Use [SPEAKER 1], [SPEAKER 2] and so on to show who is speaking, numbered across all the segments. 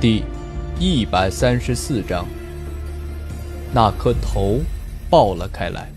[SPEAKER 1] 第，一百三十四章。那颗头，爆了开来。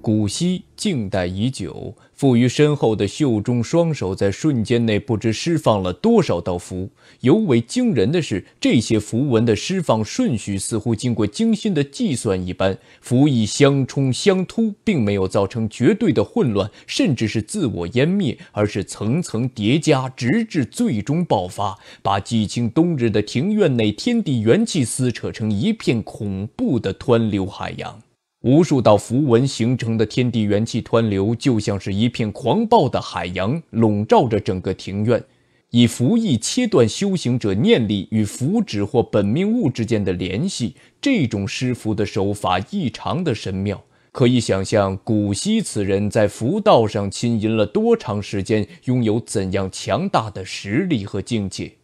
[SPEAKER 1] 古稀静待已久。负于身后的袖中，双手在瞬间内不知释放了多少道符。尤为惊人的是，这些符文的释放顺序似乎经过精心的计算一般，符意相冲相突，并没有造成绝对的混乱，甚至是自我湮灭，而是层层叠加，直至最终爆发，把寂静冬日的庭院内天地元气撕扯成一片恐怖的湍流海洋。无数道符文形成的天地元气湍流，就像是一片狂暴的海洋，笼罩着整个庭院。以符意切断修行者念力与符纸或本命物之间的联系，这种施符的手法异常的神妙。可以想象，古希此人，在符道上浸淫了多长时间，拥有怎样强大的实力和境界？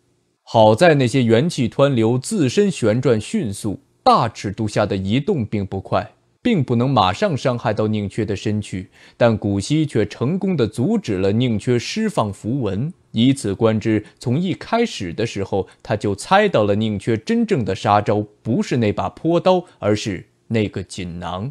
[SPEAKER 1] 好在那些元气湍流自身旋转迅速，大尺度下的移动并不快。并不能马上伤害到宁缺的身躯，但古希却成功的阻止了宁缺释放符文。以此观之，从一开始的时候，他就猜到了宁缺真正的杀招不是那把泼刀，而是那个锦囊。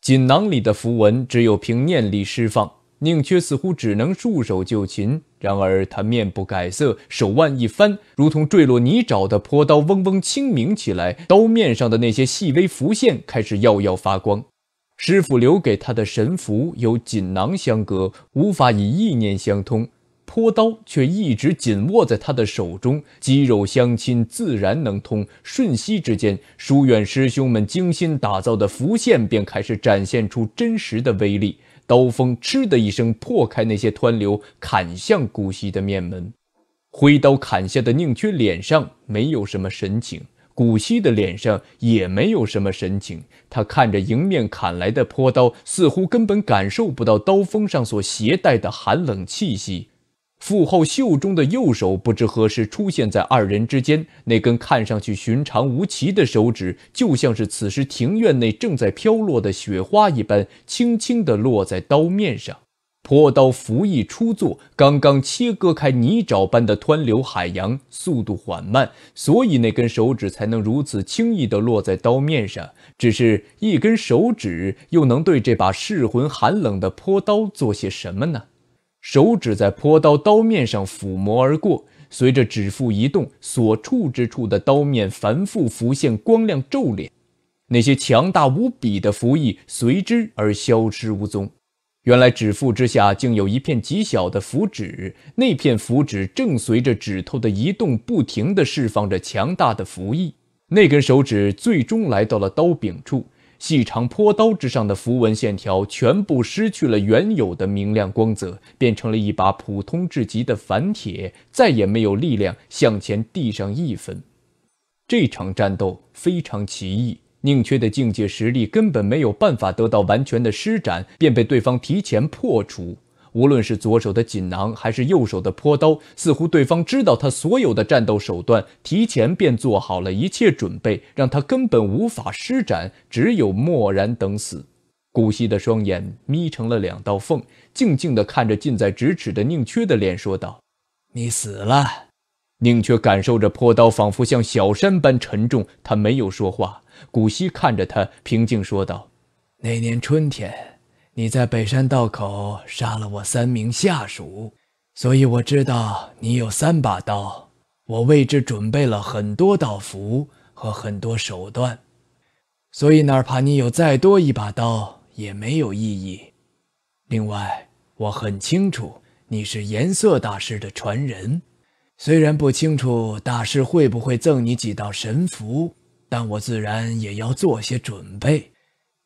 [SPEAKER 1] 锦囊里的符文只有凭念力释放。宁缺似乎只能束手就擒，然而他面不改色，手腕一翻，如同坠落泥沼的坡刀嗡嗡轻鸣起来，刀面上的那些细微浮线开始耀耀发光。师傅留给他的神符有锦囊相隔，无法以意念相通，坡刀却一直紧握在他的手中，肌肉相亲，自然能通。瞬息之间，疏远师兄们精心打造的符线便开始展现出真实的威力。刀锋嗤的一声破开那些湍流，砍向古希的面门。挥刀砍下的宁缺脸上没有什么神情，古希的脸上也没有什么神情。他看着迎面砍来的坡刀，似乎根本感受不到刀锋上所携带的寒冷气息。傅后袖中的右手不知何时出现在二人之间，那根看上去寻常无奇的手指，就像是此时庭院内正在飘落的雪花一般，轻轻地落在刀面上。坡刀拂翼出作，刚刚切割开泥沼般的湍流海洋，速度缓慢，所以那根手指才能如此轻易地落在刀面上。只是一根手指，又能对这把噬魂寒冷的坡刀做些什么呢？手指在坡刀刀面上抚摸而过，随着指腹移动，所触之处的刀面繁复浮现光亮皱脸，那些强大无比的符意随之而消失无踪。原来指腹之下竟有一片极小的符纸，那片符纸正随着指头的移动不停的释放着强大的符意。那根手指最终来到了刀柄处。细长坡刀之上的符文线条全部失去了原有的明亮光泽，变成了一把普通至极的凡铁，再也没有力量向前递上一分。这场战斗非常奇异，宁缺的境界实力根本没有办法得到完全的施展，便被对方提前破除。无论是左手的锦囊，还是右手的破刀，似乎对方知道他所有的战斗手段，提前便做好了一切准备，让他根本无法施展，只有默然等死。古稀的双眼眯成了两道缝，静静地看着近在咫尺的宁缺的脸，说道：“你死了。”宁缺感受着破刀仿佛像小山般沉重，他没有说话。古稀看着他，平静说道：“那年春天。”你在北山道口杀了我三名下属，所以我知道你有三把刀。我为之准备了很多道符和很多手段，所以哪怕你有再多一把刀也没有意义。另外，我很清楚你是颜色大师的传人，虽然不清楚大师会不会赠你几道神符，但我自然也要做些准备。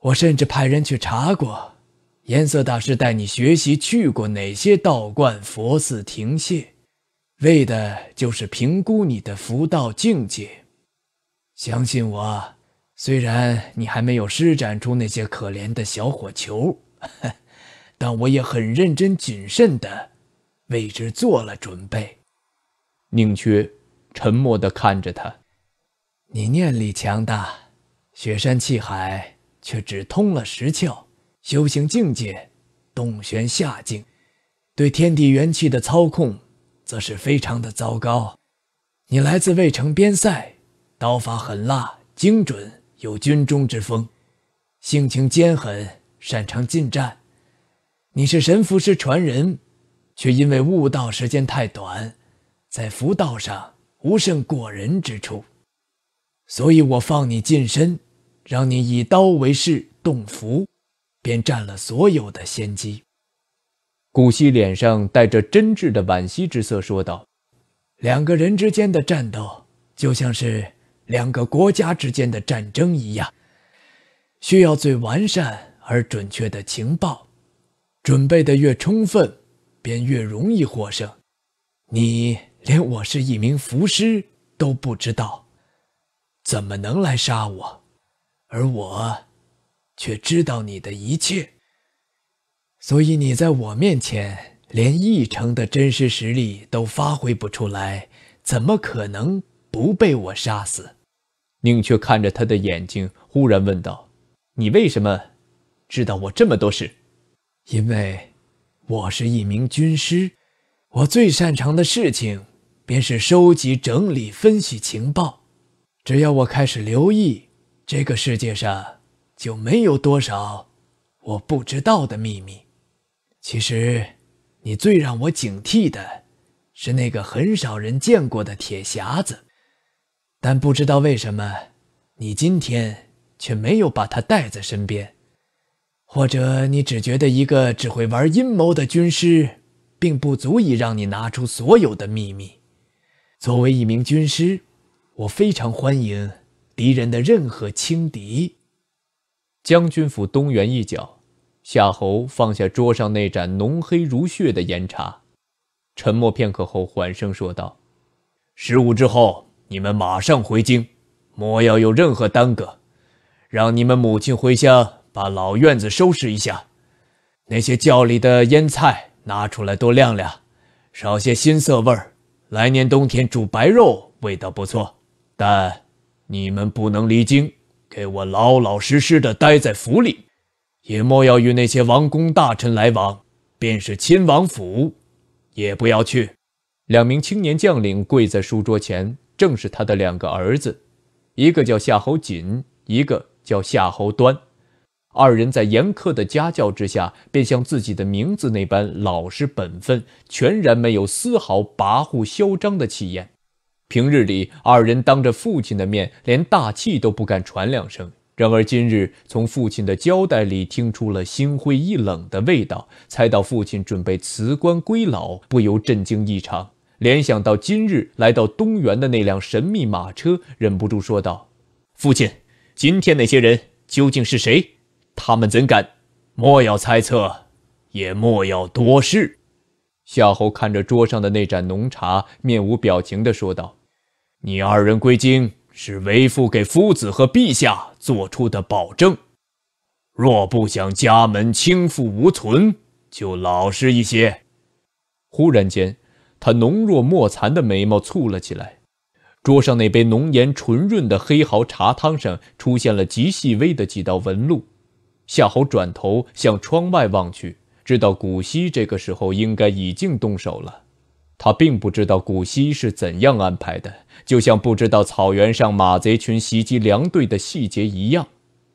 [SPEAKER 1] 我甚至派人去查过。颜色大师带你学习去过哪些道观佛寺亭榭，为的就是评估你的福道境界。相信我，虽然你还没有施展出那些可怜的小火球，但我也很认真谨慎地为之做了准备。宁缺沉默地看着他，你念力强大，雪山气海却只通了十窍。修行境界，洞玄下境，对天地元气的操控，则是非常的糟糕。你来自魏城边塞，刀法狠辣精准，有军中之风，性情坚狠，擅长近战。你是神符师传人，却因为悟道时间太短，在符道上无甚过人之处，所以我放你近身，让你以刀为势动符。便占了所有的先机。古希脸上带着真挚的惋惜之色，说道：“两个人之间的战斗，就像是两个国家之间的战争一样，需要最完善而准确的情报。准备的越充分，便越容易获胜。你连我是一名符师都不知道，怎么能来杀我？而我……”却知道你的一切，所以你在我面前连一成的真实实力都发挥不出来，怎么可能不被我杀死？宁缺看着他的眼睛，忽然问道：“你为什么知道我这么多事？”“因为，我是一名军师，我最擅长的事情便是收集、整理、分析情报。只要我开始留意这个世界上……”就没有多少我不知道的秘密。其实，你最让我警惕的，是那个很少人见过的铁匣子。但不知道为什么，你今天却没有把它带在身边，或者你只觉得一个只会玩阴谋的军师，并不足以让你拿出所有的秘密。作为一名军师，我非常欢迎敌人的任何轻敌。将军府东园一角，夏侯放下桌上那盏浓黑如血的烟茶，沉默片刻后，缓声说道：“十五之后，你们马上回京，莫要有任何耽搁。让你们母亲回乡把老院子收拾一下，那些窖里的腌菜拿出来多晾晾，少些新涩味儿。来年冬天煮白肉，味道不错。但，你们不能离京。”给我老老实实的待在府里，也莫要与那些王公大臣来往，便是亲王府，也不要去。两名青年将领跪在书桌前，正是他的两个儿子，一个叫夏侯瑾，一个叫夏侯端。二人在严苛的家教之下，便像自己的名字那般老实本分，全然没有丝毫跋扈嚣张的气焰。平日里，二人当着父亲的面，连大气都不敢喘两声。然而今日，从父亲的交代里听出了心灰意冷的味道，猜到父亲准备辞官归老，不由震惊异常。联想到今日来到东园的那辆神秘马车，忍不住说道：“父亲，今天那些人究竟是谁？他们怎敢？莫要猜测，也莫要多事。”夏侯看着桌上的那盏浓茶，面无表情地说道。你二人归京，是为父给夫子和陛下做出的保证。若不想家门倾覆无存，就老实一些。忽然间，他浓若墨蚕的眉毛蹙了起来。桌上那杯浓颜醇润的黑毫茶汤上，出现了极细微的几道纹路。夏侯转头向窗外望去，知道古稀这个时候应该已经动手了。他并不知道古希是怎样安排的，就像不知道草原上马贼群袭击粮队的细节一样。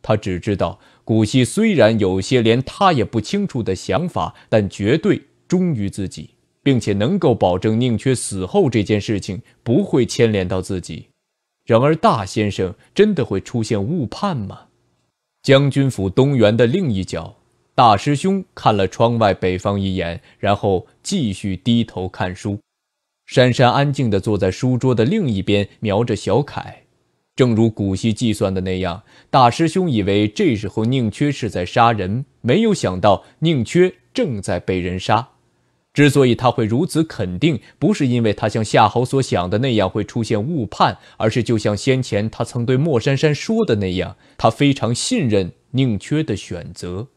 [SPEAKER 1] 他只知道古希虽然有些连他也不清楚的想法，但绝对忠于自己，并且能够保证宁缺死后这件事情不会牵连到自己。然而，大先生真的会出现误判吗？将军府东园的另一角。大师兄看了窗外北方一眼，然后继续低头看书。珊珊安静地坐在书桌的另一边，瞄着小凯。正如古希计算的那样，大师兄以为这时候宁缺是在杀人，没有想到宁缺正在被人杀。之所以他会如此肯定，不是因为他像夏侯所想的那样会出现误判，而是就像先前他曾对莫珊珊说的那样，他非常信任宁缺的选择。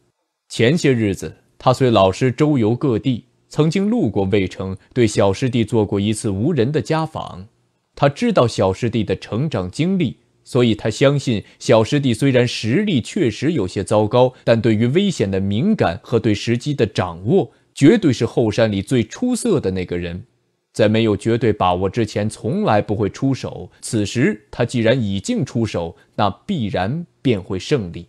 [SPEAKER 1] 前些日子，他随老师周游各地，曾经路过魏城，对小师弟做过一次无人的家访。他知道小师弟的成长经历，所以他相信小师弟虽然实力确实有些糟糕，但对于危险的敏感和对时机的掌握，绝对是后山里最出色的那个人。在没有绝对把握之前，从来不会出手。此时他既然已经出手，那必然便会胜利。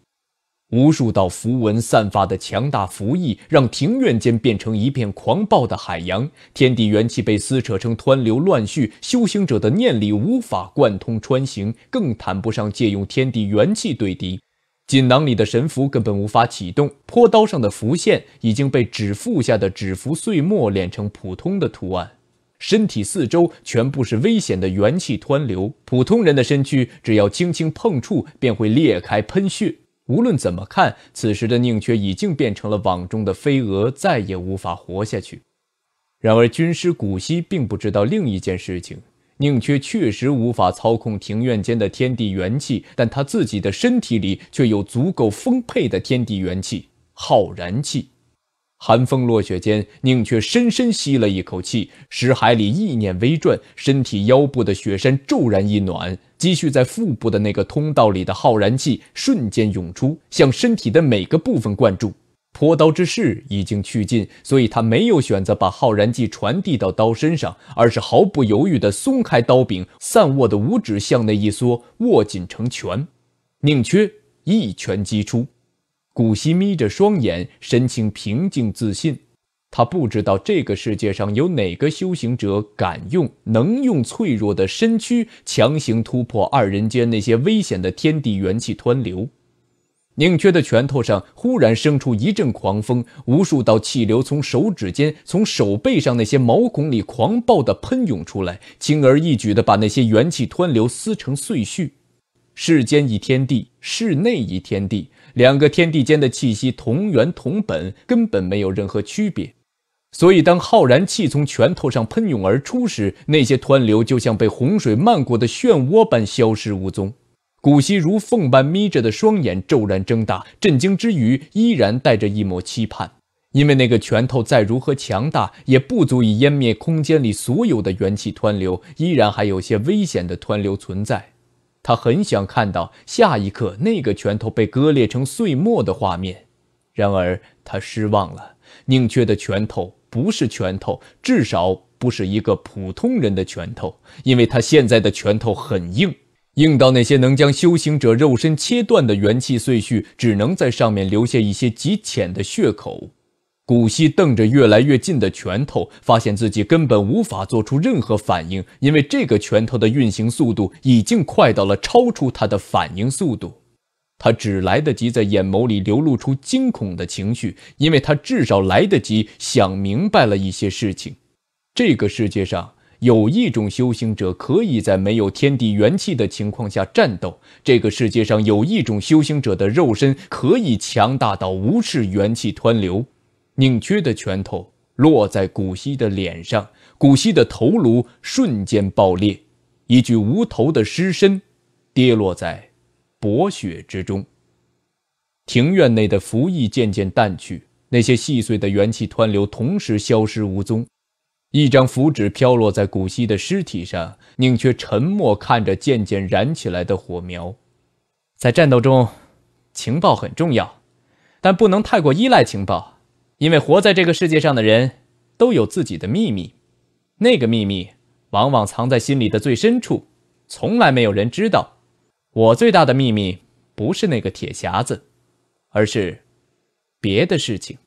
[SPEAKER 1] 无数道符文散发的强大符意，让庭院间变成一片狂暴的海洋。天地元气被撕扯成湍流乱序，修行者的念力无法贯通穿行，更谈不上借用天地元气对敌。锦囊里的神符根本无法启动，坡刀上的符线已经被指腹下的指符碎末炼成普通的图案。身体四周全部是危险的元气湍流，普通人的身躯只要轻轻碰触，便会裂开喷血。无论怎么看，此时的宁缺已经变成了网中的飞蛾，再也无法活下去。然而，军师古稀并不知道另一件事情：宁缺确实无法操控庭院间的天地元气，但他自己的身体里却有足够丰沛的天地元气——浩然气。寒风落雪间，宁缺深深吸了一口气，石海里意念微转，身体腰部的雪山骤然一暖。积蓄在腹部的那个通道里的浩然气瞬间涌出，向身体的每个部分灌注。泼刀之势已经去尽，所以他没有选择把浩然气传递到刀身上，而是毫不犹豫地松开刀柄，散握的五指向内一缩，握紧成拳。宁缺一拳击出，古希眯着双眼，神情平静自信。他不知道这个世界上有哪个修行者敢用能用脆弱的身躯强行突破二人间那些危险的天地元气湍流。宁缺的拳头上忽然生出一阵狂风，无数道气流从手指间、从手背上那些毛孔里狂暴地喷涌出来，轻而易举地把那些元气湍流撕成碎屑。世间一天地，室内一天地，两个天地间的气息同源同本，根本没有任何区别。所以，当浩然气从拳头上喷涌而出时，那些湍流就像被洪水漫过的漩涡般消失无踪。古希如凤般眯着的双眼骤然睁大，震惊之余依然带着一抹期盼，因为那个拳头再如何强大，也不足以湮灭空间里所有的元气湍流，依然还有些危险的湍流存在。他很想看到下一刻那个拳头被割裂成碎末的画面，然而他失望了，宁缺的拳头。不是拳头，至少不是一个普通人的拳头，因为他现在的拳头很硬，硬到那些能将修行者肉身切断的元气碎屑，只能在上面留下一些极浅的血口。古希瞪着越来越近的拳头，发现自己根本无法做出任何反应，因为这个拳头的运行速度已经快到了超出他的反应速度。他只来得及在眼眸里流露出惊恐的情绪，因为他至少来得及想明白了一些事情。这个世界上有一种修行者可以在没有天地元气的情况下战斗。这个世界上有一种修行者的肉身可以强大到无视元气湍流。宁缺的拳头落在古稀的脸上，古稀的头颅瞬间爆裂，一具无头的尸身跌落在。薄雪之中，庭院内的浮意渐渐淡去，那些细碎的元气湍流同时消失无踪。一张符纸飘落在古稀的尸体上，宁缺沉默看着渐渐燃起来的火苗。在战斗中，情报很重要，但不能太过依赖情报，因为活在这个世界上的人，都有自己的秘密。那个秘密往往藏在心里的最深处，从来没有人知道。我最大的秘密，不是那个铁匣子，而是别的事情。